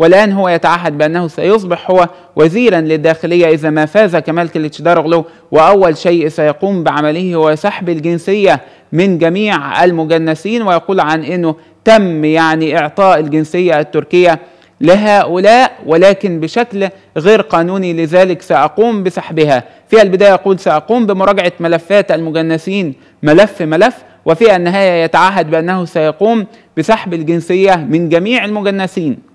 والآن هو يتعهد بأنه سيصبح هو وزيرا للداخلية إذا ما فاز كمال كليتشدارغلو وأول شيء سيقوم بعمله هو سحب الجنسية من جميع المجنسين ويقول عن أنه تم يعني إعطاء الجنسية التركية لهؤلاء ولكن بشكل غير قانوني لذلك سأقوم بسحبها في البداية يقول سأقوم بمراجعة ملفات المجنسين ملف ملف وفي النهاية يتعهد بأنه سيقوم بسحب الجنسية من جميع المجنسين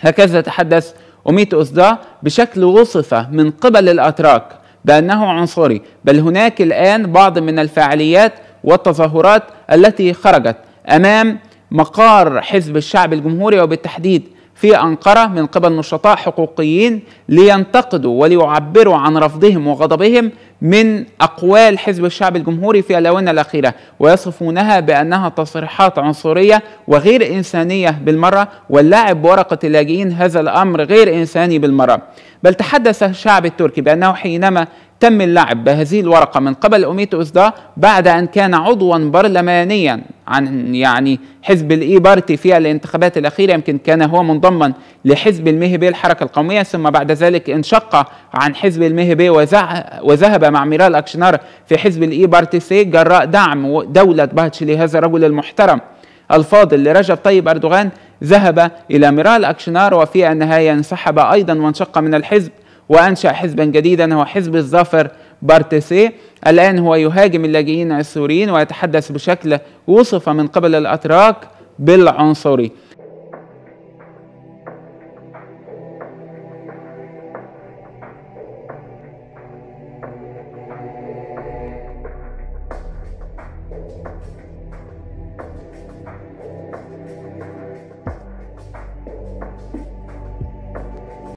هكذا تحدث أميت أوزدا بشكل وصف من قبل الأتراك بأنه عنصري بل هناك الآن بعض من الفعاليات والتظاهرات التي خرجت أمام مقار حزب الشعب الجمهوري وبالتحديد في أنقرة من قبل نشطاء حقوقيين لينتقدوا وليعبروا عن رفضهم وغضبهم من أقوال حزب الشعب الجمهوري في الآونة الأخيرة ويصفونها بأنها تصريحات عنصرية وغير إنسانية بالمرة واللعب بورقة اللاجئين هذا الأمر غير إنساني بالمرة بل تحدث الشعب التركي بأنه حينما تم اللعب بهذه الورقة من قبل أميت أوزدا بعد أن كان عضوا برلمانيا عن يعني حزب الاي بارتي في الانتخابات الاخيره يمكن كان هو منضما لحزب المهبي الحركه القوميه ثم بعد ذلك انشق عن حزب المهبي وذهب مع ميرال اكشنار في حزب الاي بارتي سي جراء دعم دوله بهتش لهذا الرجل المحترم الفاضل لرجب طيب اردوغان ذهب الى ميرال اكشنار وفي النهايه انسحب ايضا وانشق من الحزب وانشا حزبا جديدا هو حزب الظافر بارتسي الآن هو يهاجم اللاجئين السوريين ويتحدث بشكل وصف من قبل الأتراك بالعنصري